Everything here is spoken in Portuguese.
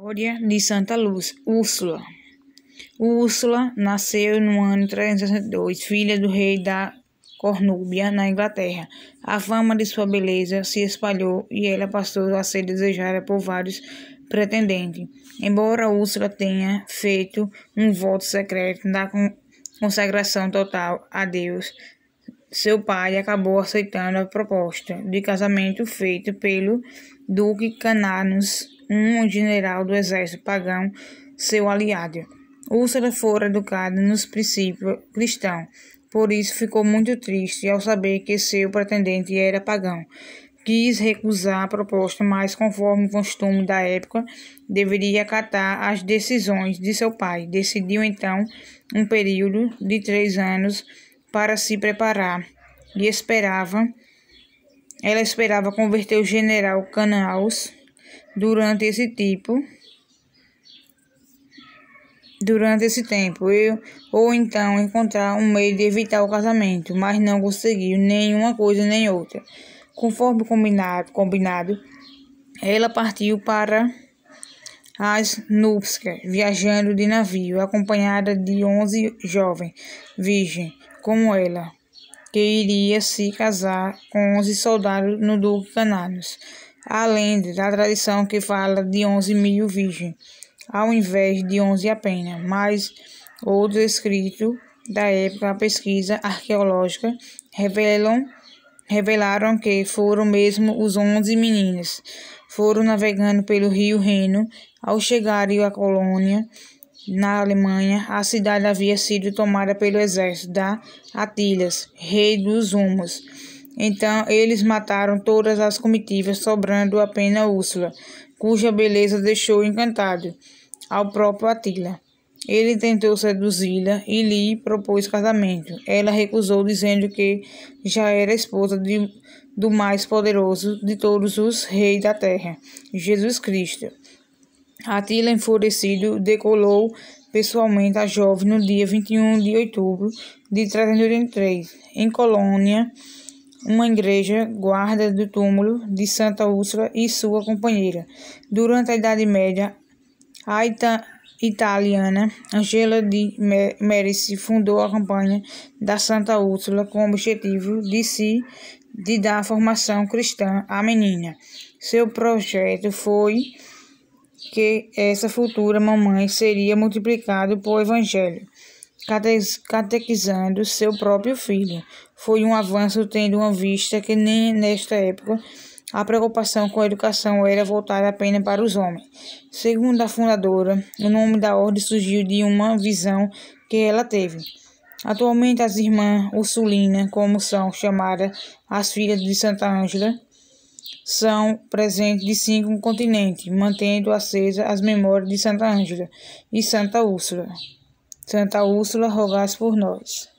História de Santa Luz, Úrsula. Úrsula nasceu no ano 302, filha do rei da Cornúbia, na Inglaterra. A fama de sua beleza se espalhou e ela passou a ser desejada por vários pretendentes. Embora Úrsula tenha feito um voto secreto da consagração total a Deus, seu pai acabou aceitando a proposta de casamento feita pelo Duque Cananus um general do exército pagão, seu aliado. Úrsula fora educada nos princípios cristãos, por isso ficou muito triste ao saber que seu pretendente era pagão. Quis recusar a proposta, mas, conforme o costume da época, deveria acatar as decisões de seu pai. Decidiu então um período de três anos para se preparar e esperava. Ela esperava converter o general Canaus durante esse tipo durante esse tempo eu ou então encontrar um meio de evitar o casamento, mas não conseguiu nenhuma coisa nem outra. Conforme combinado, combinado, ela partiu para as núpcias, viajando de navio, acompanhada de onze jovens virgens como ela, que iria se casar com onze soldados no Duque Canários além da tradição que fala de onze mil virgens, ao invés de onze apenas, mas outros escritos da época, a pesquisa arqueológica revelam, revelaram que foram mesmo os onze meninos. Foram navegando pelo rio Reno. Ao chegarem à colônia, na Alemanha, a cidade havia sido tomada pelo exército da Atilhas, rei dos Hunos. Então eles mataram todas as comitivas, sobrando apenas Úrsula, cuja beleza deixou encantado ao próprio Atila. Ele tentou seduzi-la e lhe propôs casamento. Ela recusou, dizendo que já era esposa de, do mais poderoso de todos os reis da terra, Jesus Cristo. Atila, enfurecido, decolou pessoalmente a jovem no dia 21 de outubro de 383, em Colônia, uma igreja guarda do túmulo de Santa Úrsula e sua companheira. Durante a Idade Média, a Ita italiana Angela de Medici fundou a campanha da Santa Úrsula com o objetivo de se de dar formação cristã à menina. Seu projeto foi que essa futura mamãe seria multiplicada por evangelho catequizando seu próprio filho. Foi um avanço tendo uma vista que nem nesta época a preocupação com a educação era voltada apenas para os homens. Segundo a fundadora, o nome da ordem surgiu de uma visão que ela teve. Atualmente, as irmãs Ursulina, como são chamadas as filhas de Santa Ângela, são presentes de cinco continentes, mantendo acesa as memórias de Santa Ângela e Santa Úrsula. Santa Úrsula, rogai por nós.